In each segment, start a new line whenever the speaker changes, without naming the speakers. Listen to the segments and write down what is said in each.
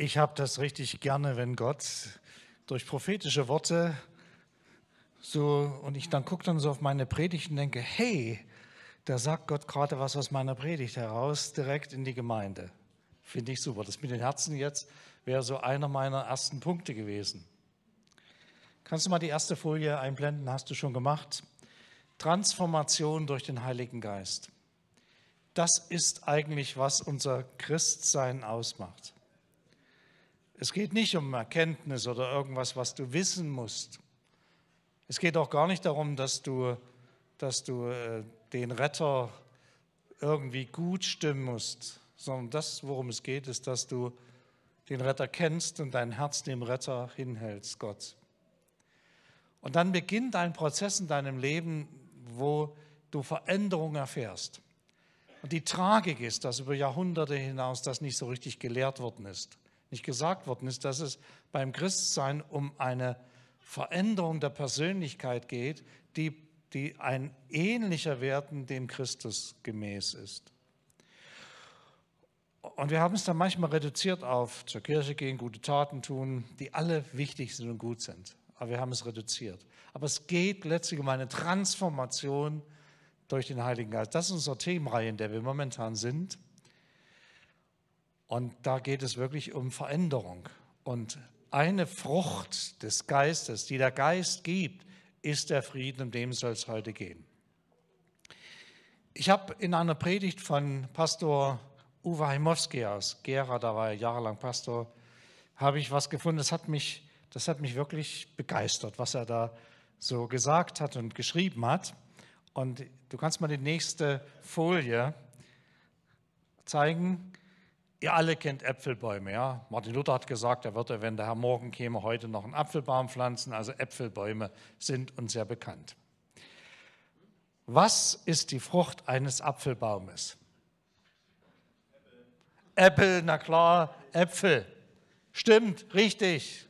Ich habe das richtig gerne, wenn Gott durch prophetische Worte so und ich dann gucke dann so auf meine Predigt und denke, hey, da sagt Gott gerade was aus meiner Predigt heraus direkt in die Gemeinde. Finde ich super. Das mit den Herzen jetzt wäre so einer meiner ersten Punkte gewesen. Kannst du mal die erste Folie einblenden? Hast du schon gemacht? Transformation durch den Heiligen Geist. Das ist eigentlich, was unser Christsein ausmacht. Es geht nicht um Erkenntnis oder irgendwas, was du wissen musst. Es geht auch gar nicht darum, dass du, dass du äh, den Retter irgendwie gut stimmen musst, sondern das, worum es geht, ist, dass du den Retter kennst und dein Herz dem Retter hinhältst, Gott. Und dann beginnt ein Prozess in deinem Leben, wo du Veränderung erfährst. Und die Tragik ist, dass über Jahrhunderte hinaus das nicht so richtig gelehrt worden ist nicht gesagt worden ist, dass es beim Christsein um eine Veränderung der Persönlichkeit geht, die, die ein ähnlicher Werden dem Christus gemäß ist. Und wir haben es dann manchmal reduziert auf zur Kirche gehen, gute Taten tun, die alle wichtig sind und gut sind. Aber wir haben es reduziert. Aber es geht letztlich um eine Transformation durch den Heiligen Geist. Das ist unsere Themenreihe, in der wir momentan sind. Und da geht es wirklich um Veränderung. Und eine Frucht des Geistes, die der Geist gibt, ist der Frieden, um dem soll es heute gehen. Ich habe in einer Predigt von Pastor Uwe Heimowski aus Gera, da war er jahrelang Pastor, habe ich was gefunden. Das hat, mich, das hat mich wirklich begeistert, was er da so gesagt hat und geschrieben hat. Und du kannst mal die nächste Folie zeigen. Ihr alle kennt Äpfelbäume, ja? Martin Luther hat gesagt, er würde, wenn der Herr morgen käme, heute noch einen Apfelbaum pflanzen. Also Äpfelbäume sind uns sehr bekannt. Was ist die Frucht eines Apfelbaumes? Äpfel, Äpfel na klar, Äpfel. Stimmt, richtig.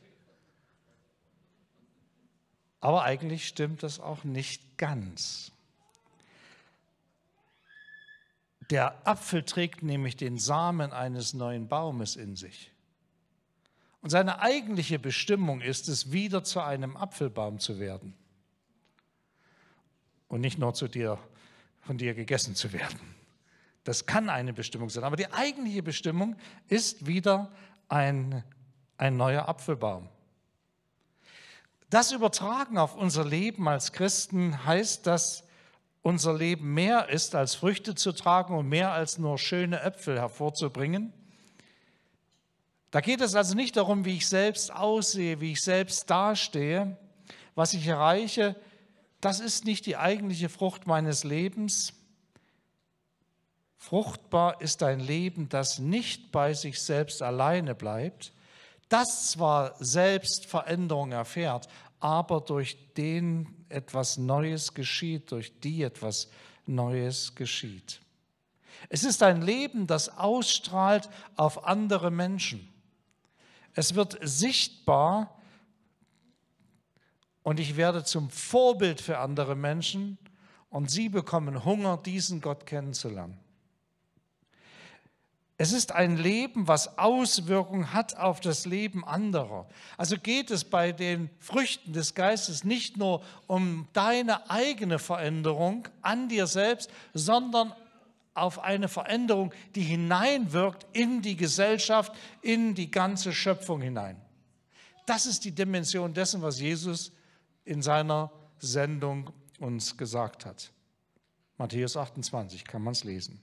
Aber eigentlich stimmt das auch nicht ganz. Der Apfel trägt nämlich den Samen eines neuen Baumes in sich. Und seine eigentliche Bestimmung ist es, wieder zu einem Apfelbaum zu werden. Und nicht nur zu dir, von dir gegessen zu werden. Das kann eine Bestimmung sein. Aber die eigentliche Bestimmung ist wieder ein, ein neuer Apfelbaum. Das Übertragen auf unser Leben als Christen heißt, dass unser Leben mehr ist, als Früchte zu tragen und mehr als nur schöne Äpfel hervorzubringen. Da geht es also nicht darum, wie ich selbst aussehe, wie ich selbst dastehe, was ich erreiche. Das ist nicht die eigentliche Frucht meines Lebens. Fruchtbar ist ein Leben, das nicht bei sich selbst alleine bleibt, das zwar selbst Veränderung erfährt, aber durch den etwas Neues geschieht, durch die etwas Neues geschieht. Es ist ein Leben, das ausstrahlt auf andere Menschen. Es wird sichtbar und ich werde zum Vorbild für andere Menschen und sie bekommen Hunger, diesen Gott kennenzulernen. Es ist ein Leben, was Auswirkungen hat auf das Leben anderer. Also geht es bei den Früchten des Geistes nicht nur um deine eigene Veränderung an dir selbst, sondern auf eine Veränderung, die hineinwirkt in die Gesellschaft, in die ganze Schöpfung hinein. Das ist die Dimension dessen, was Jesus in seiner Sendung uns gesagt hat. Matthäus 28 kann man es lesen.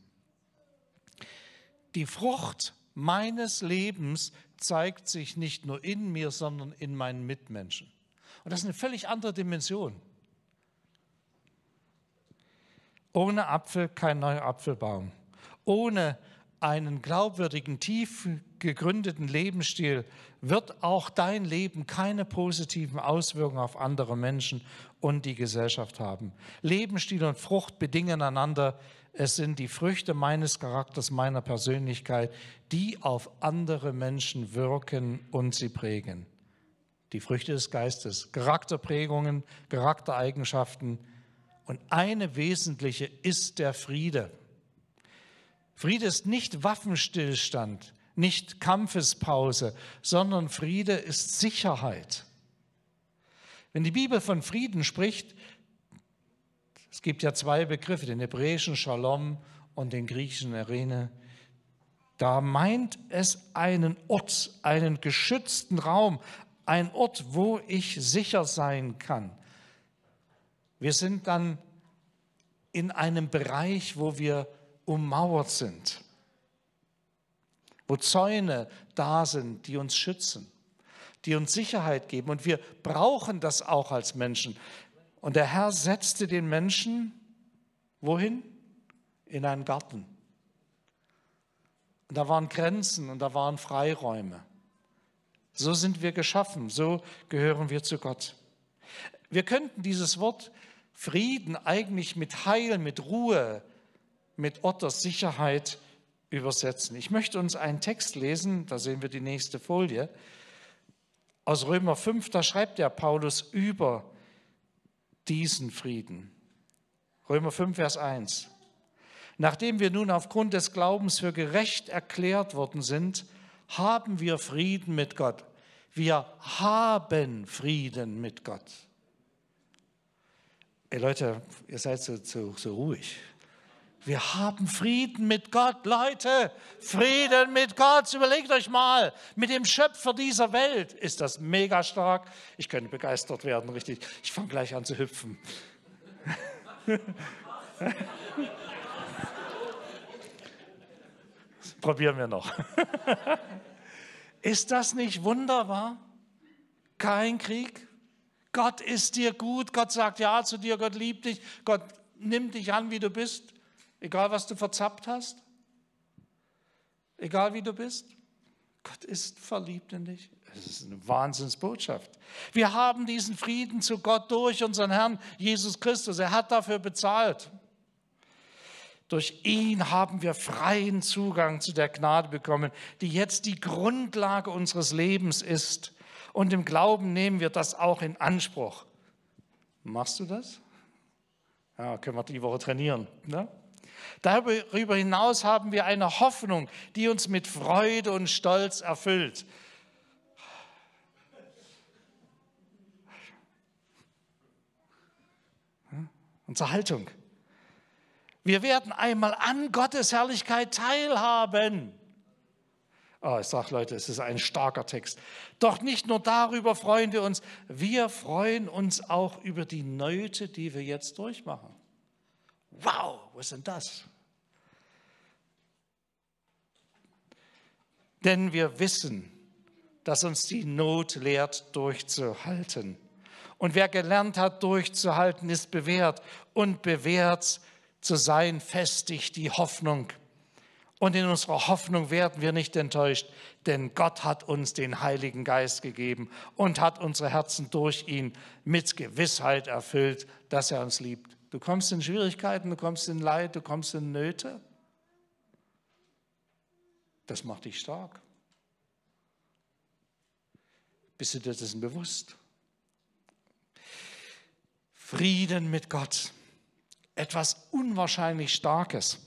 Die Frucht meines Lebens zeigt sich nicht nur in mir, sondern in meinen Mitmenschen. Und das ist eine völlig andere Dimension. Ohne Apfel kein neuer Apfelbaum. Ohne einen glaubwürdigen, tief gegründeten Lebensstil wird auch dein Leben keine positiven Auswirkungen auf andere Menschen und die Gesellschaft haben. Lebensstil und Frucht bedingen einander. Es sind die Früchte meines Charakters, meiner Persönlichkeit, die auf andere Menschen wirken und sie prägen. Die Früchte des Geistes, Charakterprägungen, Charaktereigenschaften. Und eine wesentliche ist der Friede. Friede ist nicht Waffenstillstand, nicht Kampfespause, sondern Friede ist Sicherheit. Wenn die Bibel von Frieden spricht, es gibt ja zwei Begriffe, den hebräischen Shalom und den griechischen Arene. Da meint es einen Ort, einen geschützten Raum, ein Ort, wo ich sicher sein kann. Wir sind dann in einem Bereich, wo wir ummauert sind, wo Zäune da sind, die uns schützen, die uns Sicherheit geben. Und wir brauchen das auch als Menschen. Und der Herr setzte den Menschen wohin? In einen Garten. Und da waren Grenzen und da waren Freiräume. So sind wir geschaffen, so gehören wir zu Gott. Wir könnten dieses Wort Frieden eigentlich mit Heil, mit Ruhe, mit Otters Sicherheit übersetzen. Ich möchte uns einen Text lesen, da sehen wir die nächste Folie. Aus Römer 5, da schreibt der Paulus über diesen Frieden. Römer 5, Vers 1. Nachdem wir nun aufgrund des Glaubens für gerecht erklärt worden sind, haben wir Frieden mit Gott. Wir haben Frieden mit Gott. Ey Leute, ihr seid so, so, so ruhig. Wir haben Frieden mit Gott, Leute. Frieden mit Gott. Überlegt euch mal, mit dem Schöpfer dieser Welt ist das mega stark. Ich könnte begeistert werden, richtig. Ich fange gleich an zu hüpfen. Probieren wir noch. ist das nicht wunderbar? Kein Krieg. Gott ist dir gut. Gott sagt Ja zu dir. Gott liebt dich. Gott nimmt dich an, wie du bist. Egal, was du verzappt hast, egal wie du bist, Gott ist verliebt in dich. Das ist eine Wahnsinnsbotschaft. Wir haben diesen Frieden zu Gott durch unseren Herrn Jesus Christus. Er hat dafür bezahlt. Durch ihn haben wir freien Zugang zu der Gnade bekommen, die jetzt die Grundlage unseres Lebens ist. Und im Glauben nehmen wir das auch in Anspruch. Machst du das? Ja, können wir die Woche trainieren. Ne? Darüber hinaus haben wir eine Hoffnung, die uns mit Freude und Stolz erfüllt. Hm? Unsere Haltung. Wir werden einmal an Gottes Herrlichkeit teilhaben. Oh, ich sage Leute, es ist ein starker Text. Doch nicht nur darüber freuen wir uns, wir freuen uns auch über die Nöte, die wir jetzt durchmachen. Wow, was ist denn das? Denn wir wissen, dass uns die Not lehrt, durchzuhalten. Und wer gelernt hat, durchzuhalten, ist bewährt. Und bewährt zu sein, festigt die Hoffnung. Und in unserer Hoffnung werden wir nicht enttäuscht, denn Gott hat uns den Heiligen Geist gegeben und hat unsere Herzen durch ihn mit Gewissheit erfüllt, dass er uns liebt. Du kommst in Schwierigkeiten, du kommst in Leid, du kommst in Nöte. Das macht dich stark. Bist du dir dessen bewusst? Frieden mit Gott. Etwas unwahrscheinlich Starkes.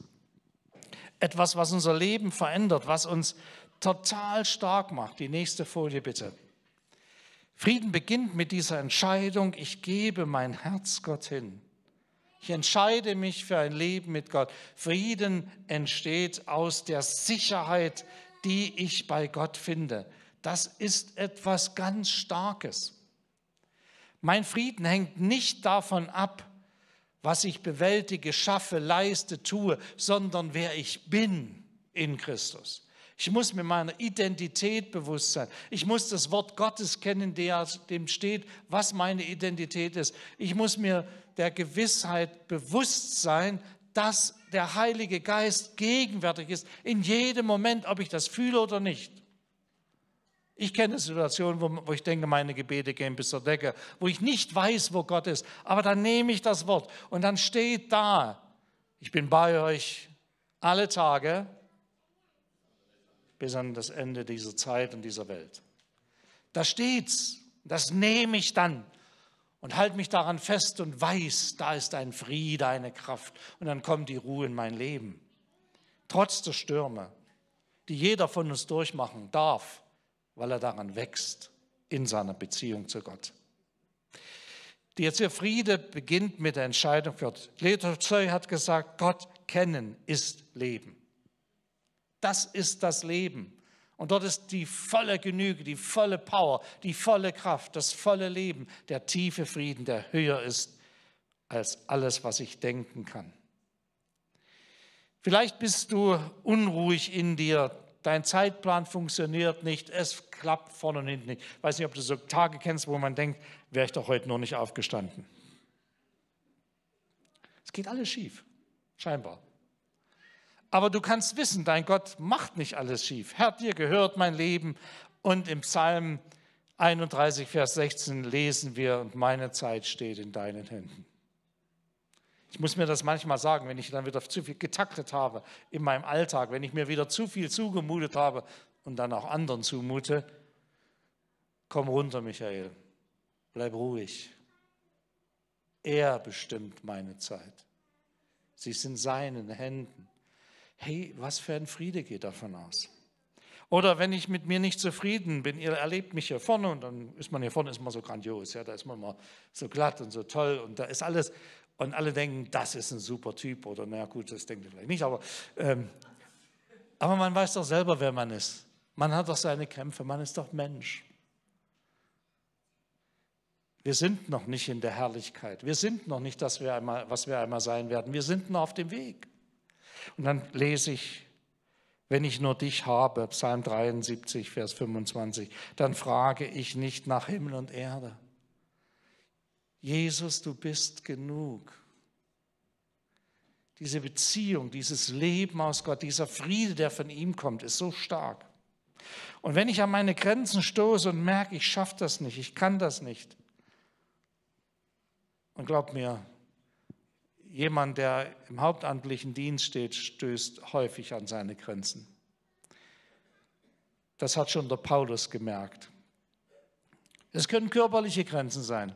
Etwas, was unser Leben verändert, was uns total stark macht. Die nächste Folie bitte. Frieden beginnt mit dieser Entscheidung, ich gebe mein Herz Gott hin. Ich entscheide mich für ein Leben mit Gott. Frieden entsteht aus der Sicherheit, die ich bei Gott finde. Das ist etwas ganz Starkes. Mein Frieden hängt nicht davon ab, was ich bewältige, schaffe, leiste, tue, sondern wer ich bin in Christus. Ich muss mir meiner Identität bewusst sein. Ich muss das Wort Gottes kennen, der, dem steht, was meine Identität ist. Ich muss mir der Gewissheit bewusst sein, dass der Heilige Geist gegenwärtig ist, in jedem Moment, ob ich das fühle oder nicht. Ich kenne Situationen, wo, wo, ich denke, meine Gebete gehen bis zur Decke, wo ich nicht weiß, wo Gott ist. Aber dann nehme ich das Wort und dann steht da, ich bin bei euch alle Tage bis an das Ende dieser Zeit und dieser Welt. Da steht's. Das nehme ich dann und halt mich daran fest und weiß, da ist ein Friede, eine Kraft und dann kommt die Ruhe in mein Leben. Trotz der Stürme, die jeder von uns durchmachen darf, weil er daran wächst in seiner Beziehung zu Gott. Der Friede beginnt mit der Entscheidung für Gott. Leto Zeu hat gesagt, Gott kennen ist Leben. Das ist das Leben. Und dort ist die volle Genüge, die volle Power, die volle Kraft, das volle Leben, der tiefe Frieden, der höher ist als alles, was ich denken kann. Vielleicht bist du unruhig in dir, dein Zeitplan funktioniert nicht, es klappt vorne und hinten nicht. Ich weiß nicht, ob du so Tage kennst, wo man denkt, wäre ich doch heute noch nicht aufgestanden. Es geht alles schief, scheinbar. Aber du kannst wissen, dein Gott macht nicht alles schief. Herr, dir gehört mein Leben. Und im Psalm 31, Vers 16 lesen wir, und meine Zeit steht in deinen Händen. Ich muss mir das manchmal sagen, wenn ich dann wieder zu viel getaktet habe in meinem Alltag, wenn ich mir wieder zu viel zugemutet habe und dann auch anderen zumute, komm runter, Michael, bleib ruhig. Er bestimmt meine Zeit. Sie ist in seinen Händen hey, was für ein Friede geht davon aus? Oder wenn ich mit mir nicht zufrieden bin, ihr erlebt mich hier vorne und dann ist man hier vorne, ist man so grandios, ja, da ist man mal so glatt und so toll und da ist alles und alle denken, das ist ein super Typ oder na gut, das denkt ihr vielleicht nicht, aber, ähm, aber man weiß doch selber, wer man ist. Man hat doch seine Kämpfe, man ist doch Mensch. Wir sind noch nicht in der Herrlichkeit. Wir sind noch nicht das, was wir einmal sein werden. Wir sind noch auf dem Weg. Und dann lese ich, wenn ich nur dich habe, Psalm 73, Vers 25, dann frage ich nicht nach Himmel und Erde. Jesus, du bist genug. Diese Beziehung, dieses Leben aus Gott, dieser Friede, der von ihm kommt, ist so stark. Und wenn ich an meine Grenzen stoße und merke, ich schaffe das nicht, ich kann das nicht, und glaub mir, jemand, der im hauptamtlichen Dienst steht, stößt häufig an seine Grenzen. Das hat schon der Paulus gemerkt. Es können körperliche Grenzen sein,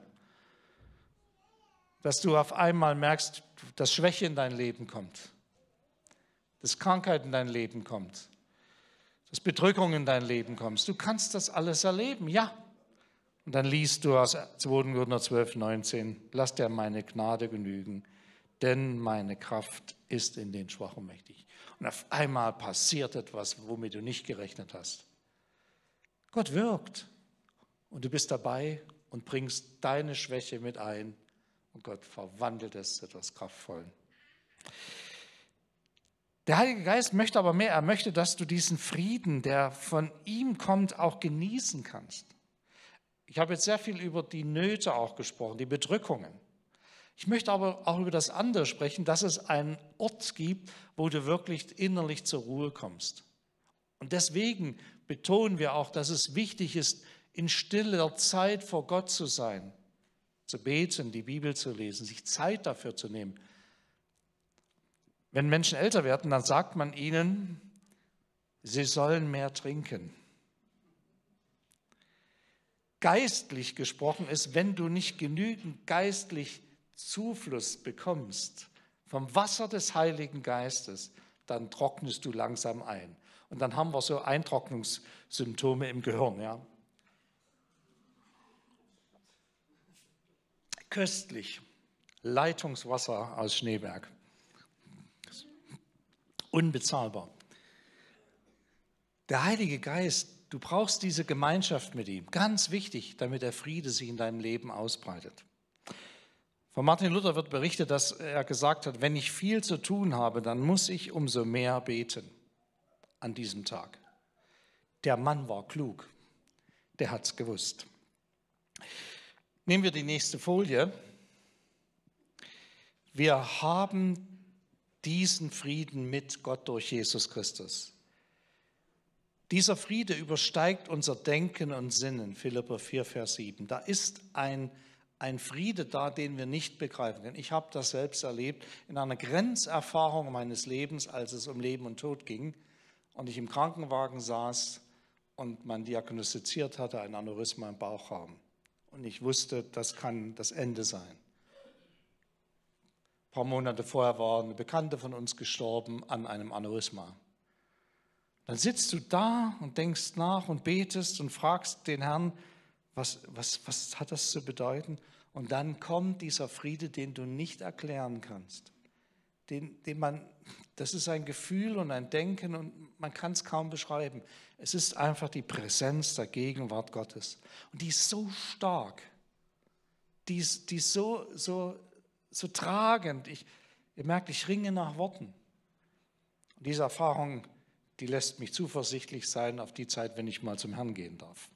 dass du auf einmal merkst, dass Schwäche in dein Leben kommt, dass Krankheit in dein Leben kommt, dass Bedrückung in dein Leben kommt. Du kannst das alles erleben, ja. Und dann liest du aus 2. Korinther 12, 19, lass dir meine Gnade genügen, denn meine Kraft ist in den Schwachen mächtig. Und auf einmal passiert etwas, womit du nicht gerechnet hast. Gott wirkt und du bist dabei und bringst deine Schwäche mit ein und Gott verwandelt es zu etwas Kraftvollen. Der Heilige Geist möchte aber mehr. Er möchte, dass du diesen Frieden, der von ihm kommt, auch genießen kannst. Ich habe jetzt sehr viel über die Nöte auch gesprochen, die Bedrückungen. Ich möchte aber auch über das andere sprechen, dass es einen Ort gibt, wo du wirklich innerlich zur Ruhe kommst. Und deswegen betonen wir auch, dass es wichtig ist, in stiller Zeit vor Gott zu sein, zu beten, die Bibel zu lesen, sich Zeit dafür zu nehmen. Wenn Menschen älter werden, dann sagt man ihnen, sie sollen mehr trinken. Geistlich gesprochen ist, wenn du nicht genügend geistlich trinkst, Zufluss bekommst vom Wasser des Heiligen Geistes, dann trocknest du langsam ein. Und dann haben wir so Eintrocknungssymptome im Gehirn. Ja. Köstlich. Leitungswasser aus Schneeberg. Unbezahlbar. Der Heilige Geist, du brauchst diese Gemeinschaft mit ihm. Ganz wichtig, damit der Friede sich in deinem Leben ausbreitet. Von Martin Luther wird berichtet, dass er gesagt hat, wenn ich viel zu tun habe, dann muss ich umso mehr beten an diesem Tag. Der Mann war klug, der hat es gewusst. Nehmen wir die nächste Folie. Wir haben diesen Frieden mit Gott durch Jesus Christus. Dieser Friede übersteigt unser Denken und Sinnen, Philipper 4, Vers 7. Da ist ein Frieden ein Friede da, den wir nicht begreifen können. Ich habe das selbst erlebt in einer Grenzerfahrung meines Lebens, als es um Leben und Tod ging und ich im Krankenwagen saß und man diagnostiziert hatte, ein Aneurysma im Bauchraum. Und ich wusste, das kann das Ende sein. Ein paar Monate vorher war eine Bekannte von uns gestorben an einem Aneurysma. Dann sitzt du da und denkst nach und betest und fragst den Herrn, was, was, was hat das zu bedeuten? Und dann kommt dieser Friede, den du nicht erklären kannst. Den, den man, das ist ein Gefühl und ein Denken und man kann es kaum beschreiben. Es ist einfach die Präsenz der Gegenwart Gottes. Und die ist so stark, die ist, die ist so, so, so tragend. Ich, ihr merkt, ich ringe nach Worten. Und diese Erfahrung, die lässt mich zuversichtlich sein auf die Zeit, wenn ich mal zum Herrn gehen darf.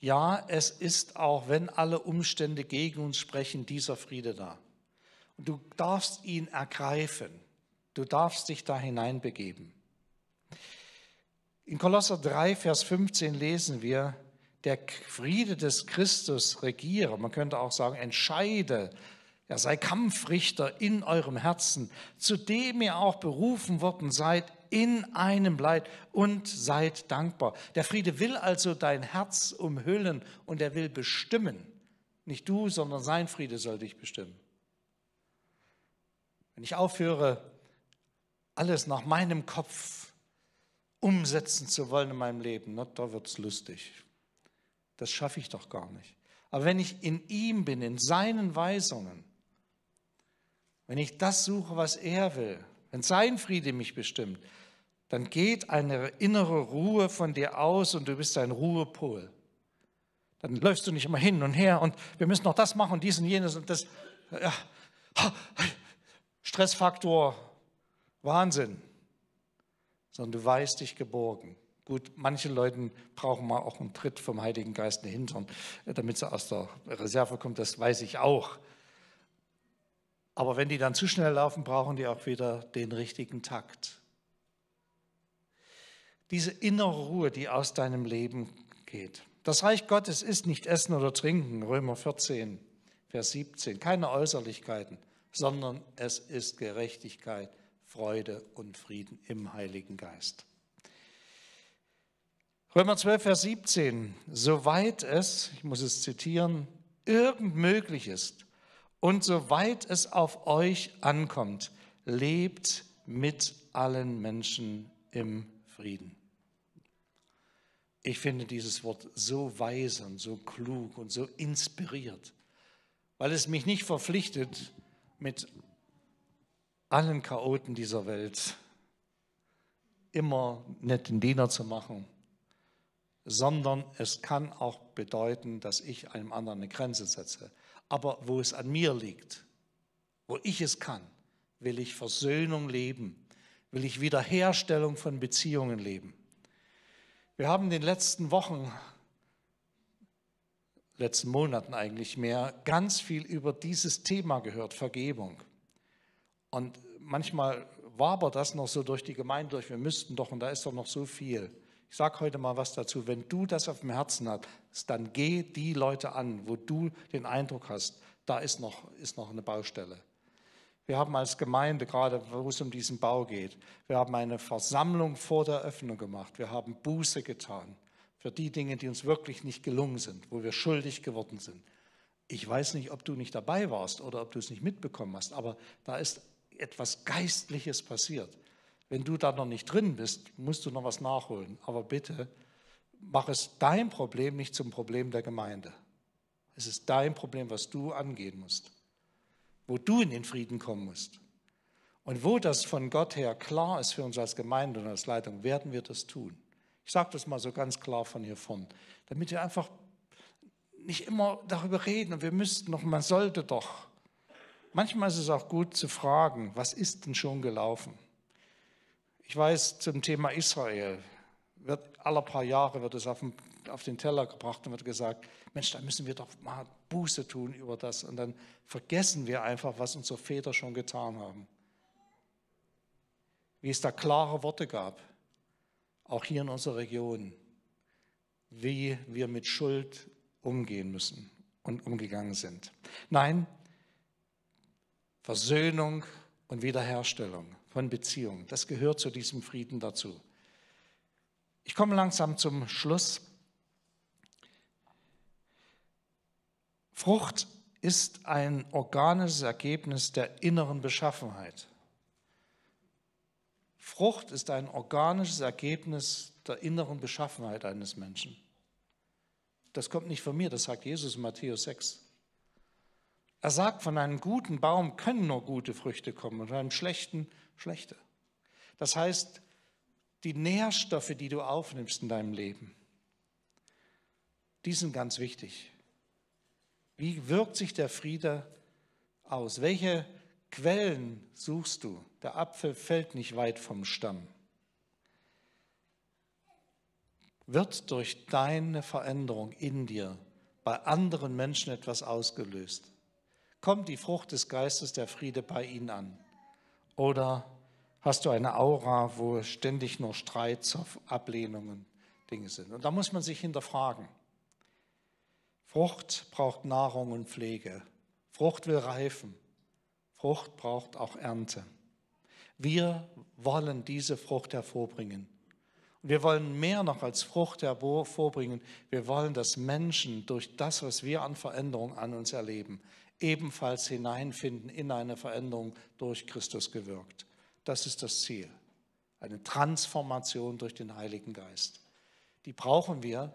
Ja, es ist auch, wenn alle Umstände gegen uns sprechen, dieser Friede da. Und du darfst ihn ergreifen. Du darfst dich da hineinbegeben. In Kolosser 3, Vers 15 lesen wir, der Friede des Christus regiere, man könnte auch sagen, entscheide, er sei Kampfrichter in eurem Herzen, zu dem ihr auch berufen worden seid in einem bleibt und seid dankbar. Der Friede will also dein Herz umhüllen und er will bestimmen. Nicht du, sondern sein Friede soll dich bestimmen. Wenn ich aufhöre, alles nach meinem Kopf umsetzen zu wollen in meinem Leben, na, da wird es lustig. Das schaffe ich doch gar nicht. Aber wenn ich in ihm bin, in seinen Weisungen, wenn ich das suche, was er will, wenn sein Friede mich bestimmt, dann geht eine innere Ruhe von dir aus und du bist ein Ruhepol. Dann läufst du nicht immer hin und her und wir müssen noch das machen und dies und jenes und das. Ja. Stressfaktor, Wahnsinn. Sondern du weißt dich geborgen. Gut, manche Leute brauchen mal auch einen Tritt vom Heiligen Geist in den Hintern, äh, damit sie aus der Reserve kommt, das weiß ich auch. Aber wenn die dann zu schnell laufen, brauchen die auch wieder den richtigen Takt. Diese innere Ruhe, die aus deinem Leben geht. Das Reich Gottes ist nicht Essen oder Trinken, Römer 14, Vers 17. Keine Äußerlichkeiten, sondern es ist Gerechtigkeit, Freude und Frieden im Heiligen Geist. Römer 12, Vers 17. Soweit es, ich muss es zitieren, irgend möglich ist, und soweit es auf euch ankommt, lebt mit allen Menschen im Frieden. Ich finde dieses Wort so weise und so klug und so inspiriert, weil es mich nicht verpflichtet, mit allen Chaoten dieser Welt immer netten Diener zu machen, sondern es kann auch bedeuten, dass ich einem anderen eine Grenze setze aber wo es an mir liegt, wo ich es kann, will ich Versöhnung leben, will ich Wiederherstellung von Beziehungen leben. Wir haben in den letzten Wochen, letzten Monaten eigentlich mehr, ganz viel über dieses Thema gehört, Vergebung. Und manchmal wabert das noch so durch die Gemeinde durch, wir müssten doch, und da ist doch noch so viel. Ich sage heute mal was dazu. Wenn du das auf dem Herzen hast, dann geh die Leute an, wo du den Eindruck hast, da ist noch, ist noch eine Baustelle. Wir haben als Gemeinde, gerade wo es um diesen Bau geht, wir haben eine Versammlung vor der Öffnung gemacht. Wir haben Buße getan für die Dinge, die uns wirklich nicht gelungen sind, wo wir schuldig geworden sind. Ich weiß nicht, ob du nicht dabei warst oder ob du es nicht mitbekommen hast, aber da ist etwas Geistliches passiert. Wenn du da noch nicht drin bist, musst du noch was nachholen. Aber bitte, mach es dein Problem nicht zum Problem der Gemeinde. Es ist dein Problem, was du angehen musst, wo du in den Frieden kommen musst. Und wo das von Gott her klar ist für uns als Gemeinde und als Leitung, werden wir das tun. Ich sage das mal so ganz klar von hier vorn, damit wir einfach nicht immer darüber reden und wir müssten noch, man sollte doch. Manchmal ist es auch gut zu fragen, was ist denn schon gelaufen? Ich weiß, zum Thema Israel wird alle paar Jahre wird es auf den, auf den Teller gebracht und wird gesagt, Mensch, da müssen wir doch mal Buße tun über das. Und dann vergessen wir einfach, was unsere Väter schon getan haben. Wie es da klare Worte gab, auch hier in unserer Region, wie wir mit Schuld umgehen müssen und umgegangen sind. Nein, Versöhnung und Wiederherstellung von Beziehung. Das gehört zu diesem Frieden dazu. Ich komme langsam zum Schluss. Frucht ist ein organisches Ergebnis der inneren Beschaffenheit. Frucht ist ein organisches Ergebnis der inneren Beschaffenheit eines Menschen. Das kommt nicht von mir, das sagt Jesus in Matthäus 6. Er sagt, von einem guten Baum können nur gute Früchte kommen und von einem schlechten schlechte. Das heißt, die Nährstoffe, die du aufnimmst in deinem Leben, die sind ganz wichtig. Wie wirkt sich der Friede aus? Welche Quellen suchst du? Der Apfel fällt nicht weit vom Stamm. Wird durch deine Veränderung in dir bei anderen Menschen etwas ausgelöst? Kommt die Frucht des Geistes der Friede bei ihnen an? Oder hast du eine Aura, wo ständig nur Streit, Ablehnungen, Dinge sind? Und da muss man sich hinterfragen. Frucht braucht Nahrung und Pflege. Frucht will reifen. Frucht braucht auch Ernte. Wir wollen diese Frucht hervorbringen. Und wir wollen mehr noch als Frucht hervorbringen. Wir wollen, dass Menschen durch das, was wir an Veränderung an uns erleben, ebenfalls hineinfinden in eine Veränderung durch Christus gewirkt. Das ist das Ziel. Eine Transformation durch den Heiligen Geist. Die brauchen wir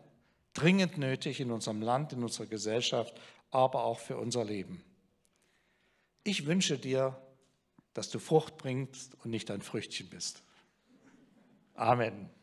dringend nötig in unserem Land, in unserer Gesellschaft, aber auch für unser Leben. Ich wünsche dir, dass du Frucht bringst und nicht ein Früchtchen bist. Amen.